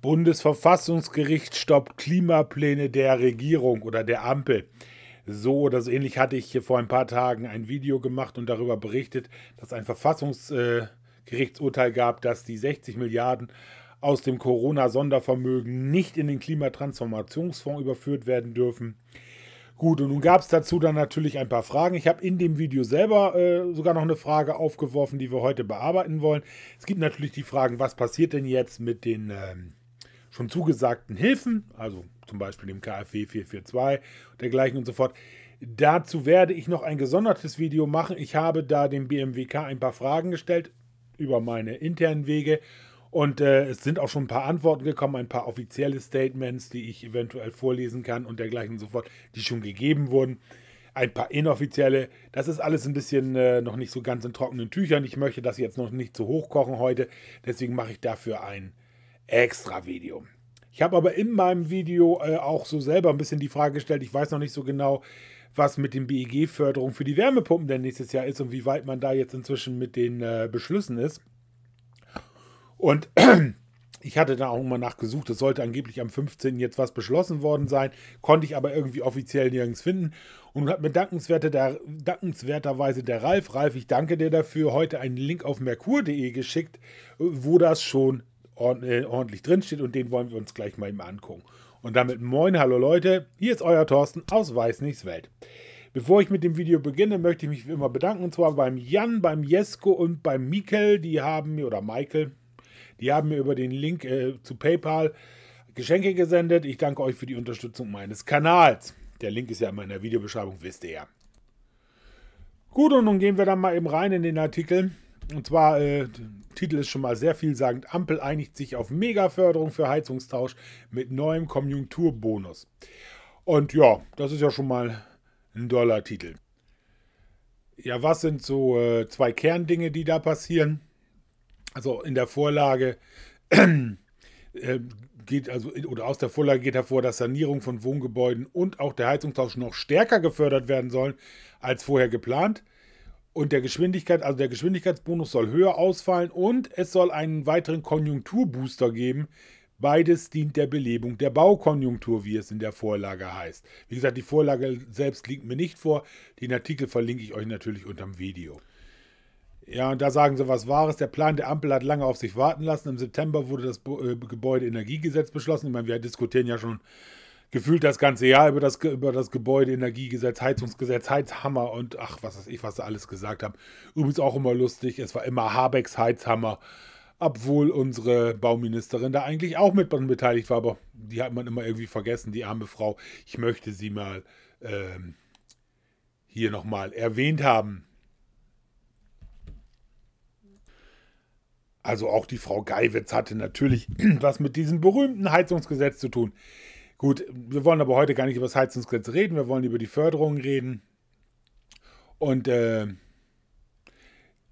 Bundesverfassungsgericht stoppt Klimapläne der Regierung oder der Ampel. So oder so ähnlich hatte ich hier vor ein paar Tagen ein Video gemacht und darüber berichtet, dass ein Verfassungsgerichtsurteil gab, dass die 60 Milliarden aus dem Corona-Sondervermögen nicht in den Klimatransformationsfonds überführt werden dürfen. Gut, und nun gab es dazu dann natürlich ein paar Fragen. Ich habe in dem Video selber äh, sogar noch eine Frage aufgeworfen, die wir heute bearbeiten wollen. Es gibt natürlich die Fragen, was passiert denn jetzt mit den ähm, schon zugesagten Hilfen, also zum Beispiel dem KfW 442 und dergleichen und so fort. Dazu werde ich noch ein gesondertes Video machen. Ich habe da dem BMWK ein paar Fragen gestellt über meine internen Wege und äh, es sind auch schon ein paar Antworten gekommen, ein paar offizielle Statements, die ich eventuell vorlesen kann und dergleichen und so fort, die schon gegeben wurden. Ein paar inoffizielle. Das ist alles ein bisschen äh, noch nicht so ganz in trockenen Tüchern. Ich möchte das jetzt noch nicht zu hoch kochen heute. Deswegen mache ich dafür ein extra Video. Ich habe aber in meinem Video äh, auch so selber ein bisschen die Frage gestellt, ich weiß noch nicht so genau, was mit den BEG-Förderungen für die Wärmepumpen denn nächstes Jahr ist und wie weit man da jetzt inzwischen mit den äh, Beschlüssen ist. Und ich hatte da auch mal nachgesucht, es sollte angeblich am 15. jetzt was beschlossen worden sein, konnte ich aber irgendwie offiziell nirgends finden. Und hat mir dankenswerter, der, dankenswerterweise der Ralf, Ralf, ich danke dir dafür, heute einen Link auf merkur.de geschickt, wo das schon äh, ordentlich drinsteht und den wollen wir uns gleich mal eben angucken. Und damit moin, hallo Leute, hier ist euer Thorsten aus Weißnichts Welt. Bevor ich mit dem Video beginne, möchte ich mich wie immer bedanken, und zwar beim Jan, beim Jesko und beim Mikkel, die haben mir, oder Michael, die haben mir über den Link äh, zu PayPal Geschenke gesendet. Ich danke euch für die Unterstützung meines Kanals. Der Link ist ja immer in der Videobeschreibung, wisst ihr ja. Gut, und nun gehen wir dann mal eben rein in den Artikel. Und zwar, äh, Titel ist schon mal sehr vielsagend, Ampel einigt sich auf Mega-Förderung für Heizungstausch mit neuem Konjunkturbonus. Und ja, das ist ja schon mal ein Dollar-Titel. Ja, was sind so äh, zwei Kerndinge, die da passieren? Also in der Vorlage äh, geht also oder aus der Vorlage geht hervor, dass Sanierung von Wohngebäuden und auch der Heizungstausch noch stärker gefördert werden sollen als vorher geplant. Und der Geschwindigkeit, also der Geschwindigkeitsbonus soll höher ausfallen und es soll einen weiteren Konjunkturbooster geben. Beides dient der Belebung der Baukonjunktur, wie es in der Vorlage heißt. Wie gesagt, die Vorlage selbst liegt mir nicht vor. Den Artikel verlinke ich euch natürlich unterm Video. Ja, und da sagen sie was Wahres. Der Plan der Ampel hat lange auf sich warten lassen. Im September wurde das äh, Gebäude Energiegesetz beschlossen. Ich meine, wir diskutieren ja schon gefühlt das ganze Jahr über das, über das Gebäude, Energiegesetz, Heizungsgesetz, Heizhammer und ach, was weiß ich, was sie alles gesagt haben. Übrigens auch immer lustig, es war immer Habecks Heizhammer, obwohl unsere Bauministerin da eigentlich auch mit beteiligt war, aber die hat man immer irgendwie vergessen, die arme Frau. Ich möchte sie mal ähm, hier nochmal erwähnt haben. Also auch die Frau Geiwitz hatte natürlich was mit diesem berühmten Heizungsgesetz zu tun. Gut, wir wollen aber heute gar nicht über das Heizungsgesetz reden, wir wollen über die Förderung reden. Und äh,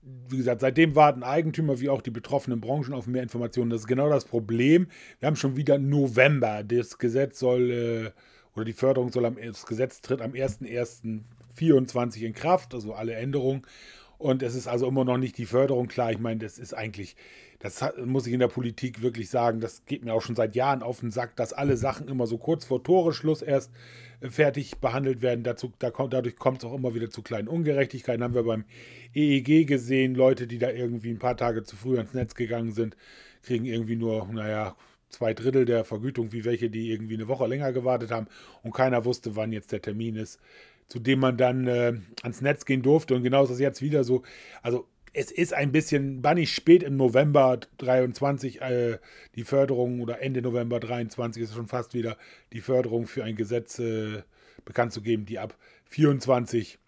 wie gesagt, seitdem warten Eigentümer wie auch die betroffenen Branchen auf mehr Informationen. Das ist genau das Problem. Wir haben schon wieder November. Das Gesetz soll äh, oder die Förderung soll am das Gesetz tritt am 1.1.24 in Kraft, also alle Änderungen. Und es ist also immer noch nicht die Förderung klar. Ich meine, das ist eigentlich, das muss ich in der Politik wirklich sagen, das geht mir auch schon seit Jahren auf den Sack, dass alle Sachen immer so kurz vor Toreschluss erst äh, fertig behandelt werden. Dazu, da dadurch kommt es auch immer wieder zu kleinen Ungerechtigkeiten. Haben wir beim EEG gesehen, Leute, die da irgendwie ein paar Tage zu früh ans Netz gegangen sind, kriegen irgendwie nur, naja, zwei Drittel der Vergütung wie welche, die irgendwie eine Woche länger gewartet haben und keiner wusste, wann jetzt der Termin ist zu dem man dann äh, ans Netz gehen durfte. Und genau ist das jetzt wieder so. Also es ist ein bisschen war nicht spät im November 23 äh, die Förderung oder Ende November 23 ist schon fast wieder die Förderung für ein Gesetz äh, bekannt zu geben, die ab 24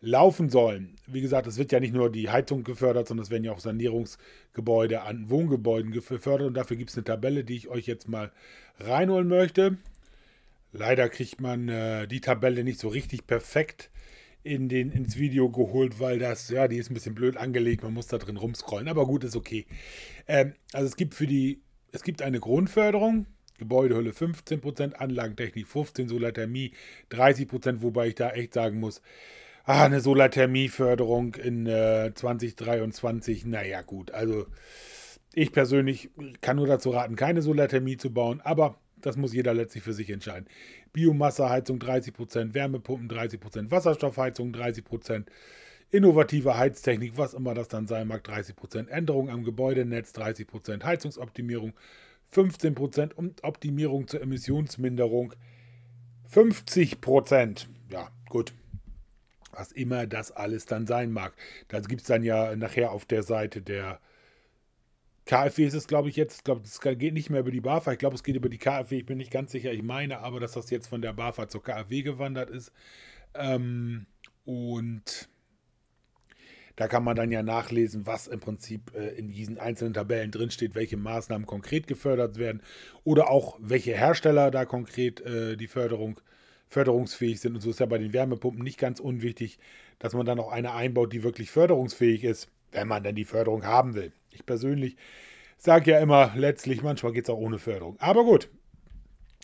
laufen sollen. Wie gesagt, es wird ja nicht nur die Heizung gefördert, sondern es werden ja auch Sanierungsgebäude an Wohngebäuden gefördert und dafür gibt es eine Tabelle, die ich euch jetzt mal reinholen möchte. Leider kriegt man äh, die Tabelle nicht so richtig perfekt in den, ins Video geholt, weil das, ja, die ist ein bisschen blöd angelegt, man muss da drin rumscrollen, aber gut, ist okay. Ähm, also es gibt für die, es gibt eine Grundförderung, Gebäudehülle 15%, Anlagentechnik 15%, Solarthermie 30%, wobei ich da echt sagen muss, ah, eine Solarthermieförderung in äh, 2023, naja gut, also ich persönlich kann nur dazu raten, keine Solarthermie zu bauen, aber das muss jeder letztlich für sich entscheiden. Biomasseheizung 30%, Wärmepumpen 30%, Wasserstoffheizung 30%, innovative Heiztechnik, was immer das dann sein mag, 30%, Änderung am Gebäudenetz 30%, Heizungsoptimierung 15% und Optimierung zur Emissionsminderung 50%. Ja, gut. Was immer das alles dann sein mag. Das gibt es dann ja nachher auf der Seite der KfW ist es, glaube ich, jetzt, ich glaube, es geht nicht mehr über die BAFA, ich glaube, es geht über die KfW, ich bin nicht ganz sicher, ich meine aber, dass das jetzt von der BAFA zur KfW gewandert ist. Ähm, und da kann man dann ja nachlesen, was im Prinzip äh, in diesen einzelnen Tabellen drinsteht, welche Maßnahmen konkret gefördert werden oder auch welche Hersteller da konkret äh, die Förderung förderungsfähig sind. Und so ist ja bei den Wärmepumpen nicht ganz unwichtig, dass man dann auch eine einbaut, die wirklich förderungsfähig ist, wenn man denn die Förderung haben will. Ich persönlich sage ja immer letztlich, manchmal geht es auch ohne Förderung. Aber gut,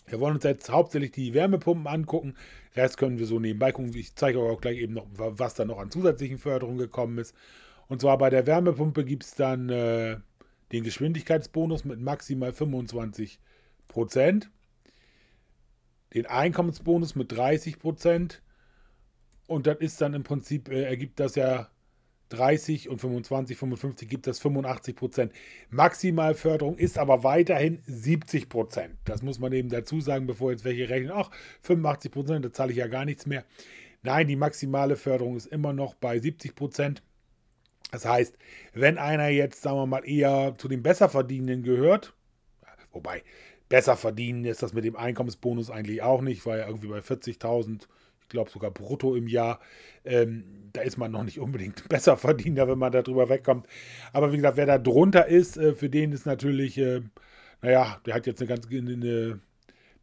wir wollen uns jetzt hauptsächlich die Wärmepumpen angucken. Rest können wir so nebenbei gucken. Ich zeige euch auch gleich eben noch, was da noch an zusätzlichen Förderungen gekommen ist. Und zwar bei der Wärmepumpe gibt es dann äh, den Geschwindigkeitsbonus mit maximal 25 Prozent, den Einkommensbonus mit 30 Prozent. Und das ist dann im Prinzip, äh, ergibt das ja 30 und 25, 55 gibt es 85 Prozent. Maximalförderung ist aber weiterhin 70 Prozent. Das muss man eben dazu sagen, bevor jetzt welche rechnen, ach, 85 Prozent, da zahle ich ja gar nichts mehr. Nein, die maximale Förderung ist immer noch bei 70 Prozent. Das heißt, wenn einer jetzt, sagen wir mal, eher zu den Besserverdienenden gehört, wobei besser verdienen ist das mit dem Einkommensbonus eigentlich auch nicht, weil er irgendwie bei 40.000 glaube sogar brutto im Jahr. Ähm, da ist man noch nicht unbedingt besser verdiener, wenn man da drüber wegkommt. Aber wie gesagt, wer da drunter ist, äh, für den ist natürlich, äh, naja, der hat jetzt eine ganz, eine,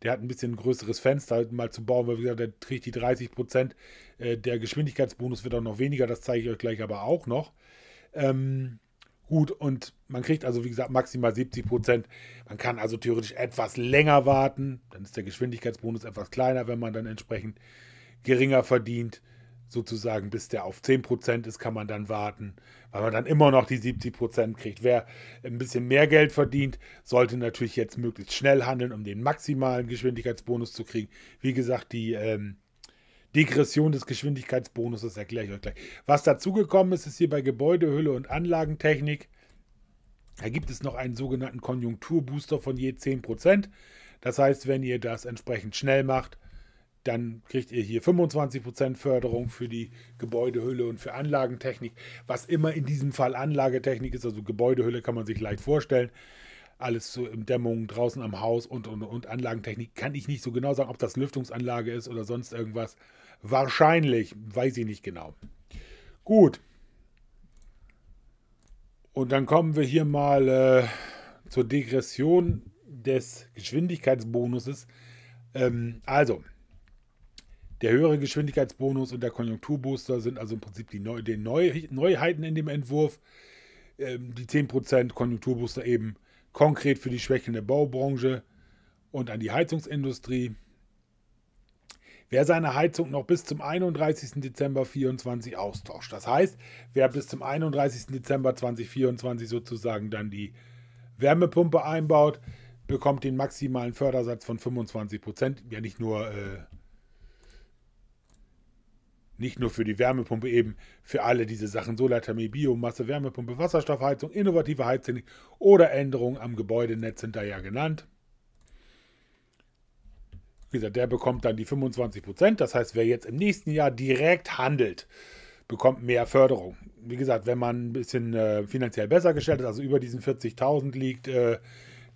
der hat ein bisschen ein größeres Fenster mal zu bauen, weil wie gesagt, der kriegt die 30 Prozent. Äh, der Geschwindigkeitsbonus wird auch noch weniger, das zeige ich euch gleich aber auch noch. Ähm, gut und man kriegt also wie gesagt maximal 70 Prozent. Man kann also theoretisch etwas länger warten, dann ist der Geschwindigkeitsbonus etwas kleiner, wenn man dann entsprechend geringer verdient, sozusagen, bis der auf 10% ist, kann man dann warten, weil man dann immer noch die 70% kriegt. Wer ein bisschen mehr Geld verdient, sollte natürlich jetzt möglichst schnell handeln, um den maximalen Geschwindigkeitsbonus zu kriegen. Wie gesagt, die ähm, Degression des Geschwindigkeitsbonuses erkläre ich euch gleich. Was dazugekommen ist, ist hier bei Gebäudehülle und Anlagentechnik. Da gibt es noch einen sogenannten Konjunkturbooster von je 10%. Das heißt, wenn ihr das entsprechend schnell macht, dann kriegt ihr hier 25% Förderung für die Gebäudehülle und für Anlagentechnik, was immer in diesem Fall Anlagetechnik ist. Also Gebäudehülle kann man sich leicht vorstellen. Alles so im Dämmung, draußen am Haus und, und, und Anlagentechnik kann ich nicht so genau sagen, ob das Lüftungsanlage ist oder sonst irgendwas. Wahrscheinlich, weiß ich nicht genau. Gut. Und dann kommen wir hier mal äh, zur Degression des Geschwindigkeitsbonuses. Ähm, also, der höhere Geschwindigkeitsbonus und der Konjunkturbooster sind also im Prinzip die, Neu die Neu Neuheiten in dem Entwurf. Ähm, die 10% Konjunkturbooster eben konkret für die schwächelnde Baubranche und an die Heizungsindustrie. Wer seine Heizung noch bis zum 31. Dezember 2024 austauscht. Das heißt, wer bis zum 31. Dezember 2024 sozusagen dann die Wärmepumpe einbaut, bekommt den maximalen Fördersatz von 25 Ja, nicht nur äh, nicht nur für die Wärmepumpe, eben für alle diese Sachen, Solarthermie, Biomasse, Wärmepumpe, Wasserstoffheizung, innovative Heiztechnik oder Änderungen am Gebäudenetz sind da ja genannt. Wie gesagt, der bekommt dann die 25 Das heißt, wer jetzt im nächsten Jahr direkt handelt, bekommt mehr Förderung. Wie gesagt, wenn man ein bisschen äh, finanziell besser gestellt ist, also über diesen 40.000 liegt, äh,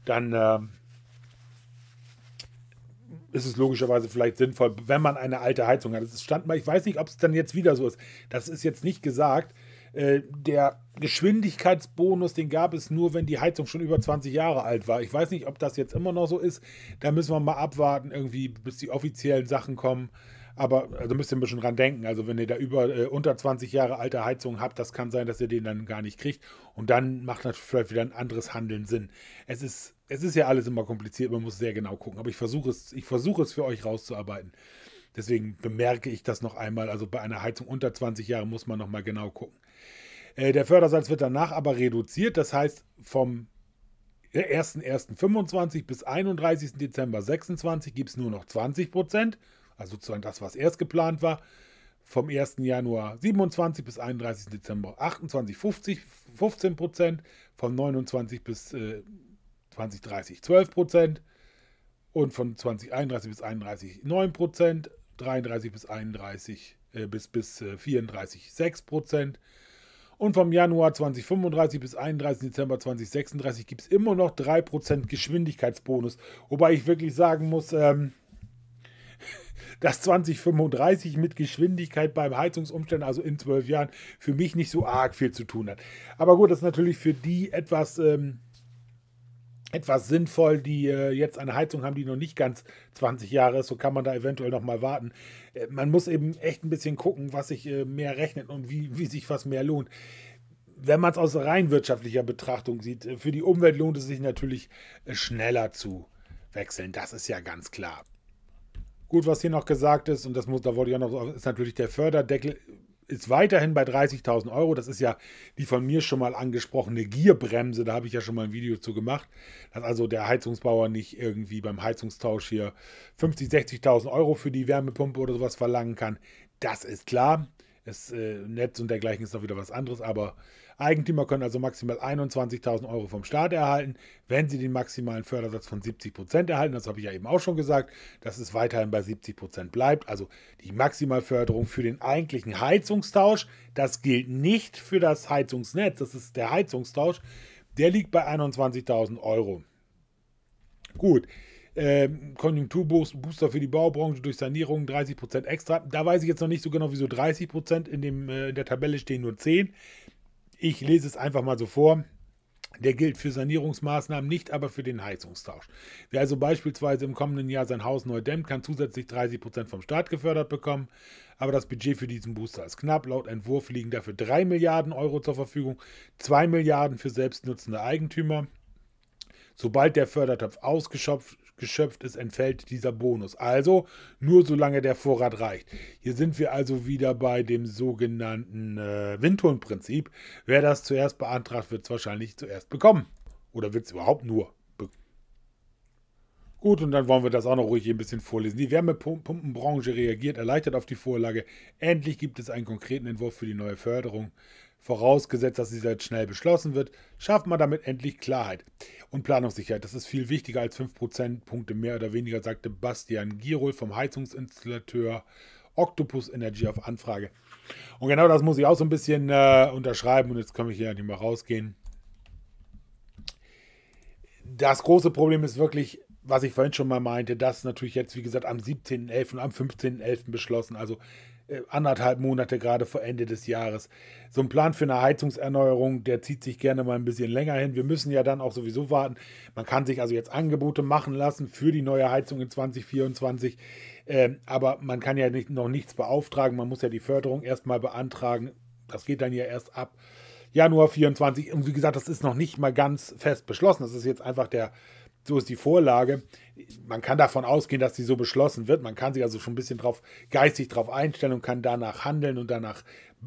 dann äh, ist es logischerweise vielleicht sinnvoll, wenn man eine alte Heizung hat. Es stand mal, ich weiß nicht, ob es dann jetzt wieder so ist. Das ist jetzt nicht gesagt. Äh, der Geschwindigkeitsbonus, den gab es nur, wenn die Heizung schon über 20 Jahre alt war. Ich weiß nicht, ob das jetzt immer noch so ist. Da müssen wir mal abwarten, irgendwie, bis die offiziellen Sachen kommen. Aber da also müsst ihr ein bisschen dran denken. Also wenn ihr da über äh, unter 20 Jahre alte Heizung habt, das kann sein, dass ihr den dann gar nicht kriegt. Und dann macht natürlich vielleicht wieder ein anderes Handeln Sinn. Es ist, es ist ja alles immer kompliziert, man muss sehr genau gucken. Aber ich versuche es, ich versuche es für euch rauszuarbeiten. Deswegen bemerke ich das noch einmal. Also bei einer Heizung unter 20 Jahre muss man nochmal genau gucken. Äh, der Fördersatz wird danach aber reduziert. Das heißt, vom 1.1.25 äh, bis 31. Dezember 26 gibt es nur noch 20 Prozent also sozusagen das, was erst geplant war, vom 1. Januar 27 bis 31. Dezember 28, 50, 15 Prozent, von 29 bis äh, 2030 12 Prozent und von 2031 bis 31 9 Prozent, 33 bis 31 äh, bis, bis 34 äh, 6 Prozent. Und vom Januar 2035 bis 31. Dezember 2036 gibt es immer noch 3% Geschwindigkeitsbonus. Wobei ich wirklich sagen muss, ähm, dass 2035 mit Geschwindigkeit beim Heizungsumstellen, also in zwölf Jahren, für mich nicht so arg viel zu tun hat. Aber gut, das ist natürlich für die etwas, ähm, etwas sinnvoll, die äh, jetzt eine Heizung haben, die noch nicht ganz 20 Jahre ist. So kann man da eventuell nochmal warten. Äh, man muss eben echt ein bisschen gucken, was sich äh, mehr rechnet und wie, wie sich was mehr lohnt wenn man es aus rein wirtschaftlicher Betrachtung sieht, äh, für die Umwelt lohnt es sich natürlich äh, schneller zu wechseln. Das ist ja ganz klar. Gut, was hier noch gesagt ist, und das muss, da wollte ich auch noch sagen, ist natürlich der Förderdeckel ist weiterhin bei 30.000 Euro. Das ist ja die von mir schon mal angesprochene Gierbremse. Da habe ich ja schon mal ein Video zu gemacht, dass also der Heizungsbauer nicht irgendwie beim Heizungstausch hier 50.000, 60.000 Euro für die Wärmepumpe oder sowas verlangen kann. Das ist klar. Das äh, Netz und dergleichen ist noch wieder was anderes, aber Eigentümer können also maximal 21.000 Euro vom Staat erhalten, wenn sie den maximalen Fördersatz von 70 erhalten. Das habe ich ja eben auch schon gesagt, dass es weiterhin bei 70 bleibt. Also die Maximalförderung für den eigentlichen Heizungstausch, das gilt nicht für das Heizungsnetz, das ist der Heizungstausch, der liegt bei 21.000 Euro. Gut. Ähm, Konjunkturbooster für die Baubranche durch Sanierung 30% extra. Da weiß ich jetzt noch nicht so genau, wieso 30%. In, dem, äh, in der Tabelle stehen nur 10. Ich lese es einfach mal so vor. Der gilt für Sanierungsmaßnahmen nicht, aber für den Heizungstausch. Wer also beispielsweise im kommenden Jahr sein Haus neu dämmt, kann zusätzlich 30% vom Staat gefördert bekommen. Aber das Budget für diesen Booster ist knapp. Laut Entwurf liegen dafür 3 Milliarden Euro zur Verfügung, 2 Milliarden für selbstnutzende Eigentümer. Sobald der Fördertopf ausgeschöpft, geschöpft ist, entfällt dieser Bonus. Also nur solange der Vorrat reicht. Hier sind wir also wieder bei dem sogenannten äh, Windhundprinzip. Wer das zuerst beantragt, wird es wahrscheinlich zuerst bekommen. Oder wird es überhaupt nur Gut, und dann wollen wir das auch noch ruhig ein bisschen vorlesen. Die Wärmepumpenbranche reagiert erleichtert auf die Vorlage. Endlich gibt es einen konkreten Entwurf für die neue Förderung. Vorausgesetzt, dass dieser jetzt schnell beschlossen wird, schafft man damit endlich Klarheit und Planungssicherheit. Das ist viel wichtiger als 5 Prozentpunkte mehr oder weniger, sagte Bastian Gierol vom Heizungsinstallateur Octopus Energy auf Anfrage. Und genau das muss ich auch so ein bisschen äh, unterschreiben und jetzt kann ich hier nicht mal rausgehen. Das große Problem ist wirklich, was ich vorhin schon mal meinte, dass natürlich jetzt, wie gesagt, am 17.11. und am 15.11. beschlossen, also äh, anderthalb Monate gerade vor Ende des Jahres. So ein Plan für eine Heizungserneuerung, der zieht sich gerne mal ein bisschen länger hin. Wir müssen ja dann auch sowieso warten. Man kann sich also jetzt Angebote machen lassen für die neue Heizung in 2024. Ähm, aber man kann ja nicht, noch nichts beauftragen. Man muss ja die Förderung erstmal beantragen. Das geht dann ja erst ab Januar 2024. Und wie gesagt, das ist noch nicht mal ganz fest beschlossen. Das ist jetzt einfach der so ist die Vorlage. Man kann davon ausgehen, dass sie so beschlossen wird. Man kann sich also schon ein bisschen drauf, geistig darauf einstellen und kann danach handeln und danach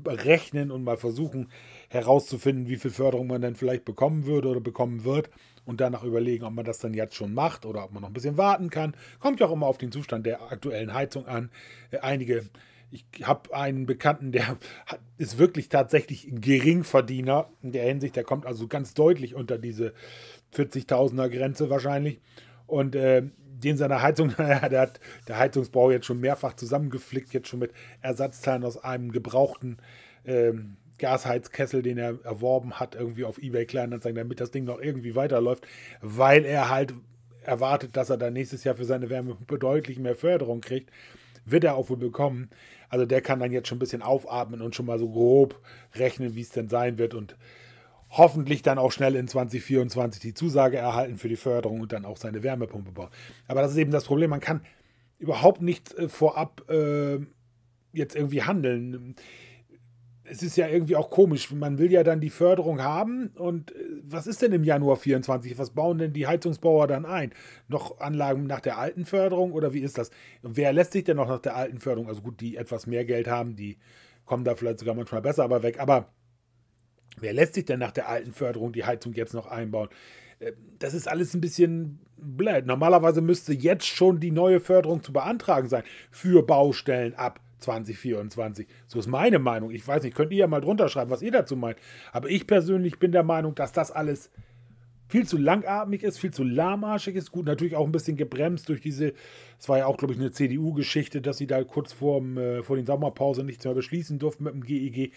rechnen und mal versuchen herauszufinden, wie viel Förderung man dann vielleicht bekommen würde oder bekommen wird und danach überlegen, ob man das dann jetzt schon macht oder ob man noch ein bisschen warten kann. Kommt ja auch immer auf den Zustand der aktuellen Heizung an. Äh, einige, ich habe einen Bekannten, der ist wirklich tatsächlich Geringverdiener in der Hinsicht, der kommt also ganz deutlich unter diese 40.000er Grenze wahrscheinlich. Und äh, den seiner Heizung, naja, der hat der Heizungsbau jetzt schon mehrfach zusammengeflickt, jetzt schon mit Ersatzteilen aus einem gebrauchten ähm, Gasheizkessel, den er erworben hat, irgendwie auf Ebay Kleinanzeigen, damit das Ding noch irgendwie weiterläuft, weil er halt erwartet, dass er dann nächstes Jahr für seine Wärme deutlich mehr Förderung kriegt. Wird er auch wohl bekommen. Also der kann dann jetzt schon ein bisschen aufatmen und schon mal so grob rechnen, wie es denn sein wird. Und hoffentlich dann auch schnell in 2024 die Zusage erhalten für die Förderung und dann auch seine Wärmepumpe bauen. Aber das ist eben das Problem, man kann überhaupt nicht äh, vorab äh, jetzt irgendwie handeln. Es ist ja irgendwie auch komisch, man will ja dann die Förderung haben und äh, was ist denn im Januar 24? Was bauen denn die Heizungsbauer dann ein? Noch Anlagen nach der alten Förderung oder wie ist das? Und wer lässt sich denn noch nach der alten Förderung? Also gut, die etwas mehr Geld haben, die kommen da vielleicht sogar manchmal besser aber weg, aber Wer lässt sich denn nach der alten Förderung die Heizung jetzt noch einbauen? Äh, das ist alles ein bisschen blöd. Normalerweise müsste jetzt schon die neue Förderung zu beantragen sein für Baustellen ab 2024. So ist meine Meinung. Ich weiß nicht, könnt ihr ja mal drunter schreiben, was ihr dazu meint. Aber ich persönlich bin der Meinung, dass das alles viel zu langatmig ist, viel zu lahmarschig ist. Gut, natürlich auch ein bisschen gebremst durch diese, es war ja auch, glaube ich, eine CDU-Geschichte, dass sie da kurz vor, äh, vor den Sommerpause nichts mehr beschließen durften mit dem GEG. E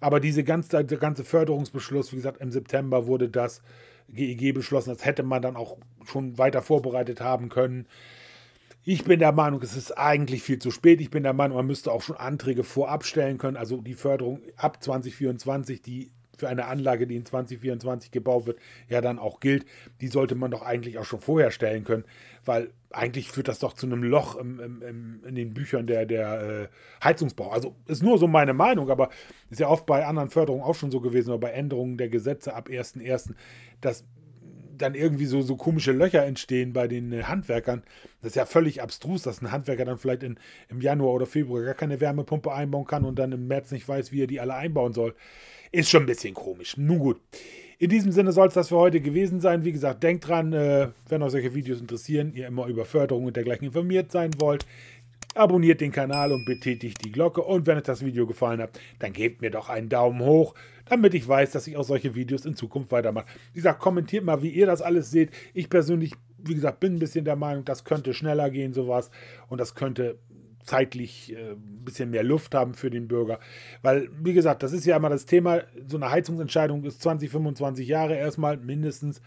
Aber diese ganze, der ganze Förderungsbeschluss, wie gesagt, im September wurde das GEG e beschlossen. Das hätte man dann auch schon weiter vorbereitet haben können. Ich bin der Meinung, es ist eigentlich viel zu spät. Ich bin der Meinung, man müsste auch schon Anträge vorab stellen können. Also die Förderung ab 2024, die für eine Anlage, die in 2024 gebaut wird, ja dann auch gilt, die sollte man doch eigentlich auch schon vorher stellen können, weil eigentlich führt das doch zu einem Loch im, im, im, in den Büchern der, der äh, Heizungsbau. Also ist nur so meine Meinung, aber ist ja oft bei anderen Förderungen auch schon so gewesen oder bei Änderungen der Gesetze ab 1.1., dass dann irgendwie so, so komische Löcher entstehen bei den äh, Handwerkern. Das ist ja völlig abstrus, dass ein Handwerker dann vielleicht in, im Januar oder Februar gar keine Wärmepumpe einbauen kann und dann im März nicht weiß, wie er die alle einbauen soll. Ist schon ein bisschen komisch. Nun gut. In diesem Sinne soll es das für heute gewesen sein. Wie gesagt, denkt dran, äh, wenn euch solche Videos interessieren, ihr immer über Förderung und dergleichen informiert sein wollt, abonniert den Kanal und betätigt die Glocke. Und wenn euch das Video gefallen hat, dann gebt mir doch einen Daumen hoch, damit ich weiß, dass ich auch solche Videos in Zukunft weitermache. Wie gesagt, kommentiert mal, wie ihr das alles seht. Ich persönlich, wie gesagt, bin ein bisschen der Meinung, das könnte schneller gehen, sowas. Und das könnte zeitlich äh, ein bisschen mehr Luft haben für den Bürger. Weil, wie gesagt, das ist ja immer das Thema, so eine Heizungsentscheidung ist 20, 25 Jahre erstmal mindestens.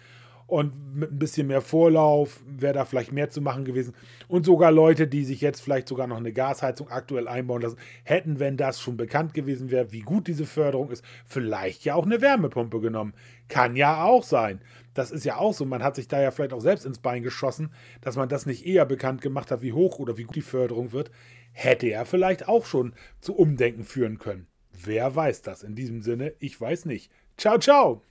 Und mit ein bisschen mehr Vorlauf wäre da vielleicht mehr zu machen gewesen. Und sogar Leute, die sich jetzt vielleicht sogar noch eine Gasheizung aktuell einbauen lassen, hätten, wenn das schon bekannt gewesen wäre, wie gut diese Förderung ist, vielleicht ja auch eine Wärmepumpe genommen. Kann ja auch sein. Das ist ja auch so. Man hat sich da ja vielleicht auch selbst ins Bein geschossen, dass man das nicht eher bekannt gemacht hat, wie hoch oder wie gut die Förderung wird. Hätte ja vielleicht auch schon zu Umdenken führen können. Wer weiß das? In diesem Sinne, ich weiß nicht. Ciao, ciao!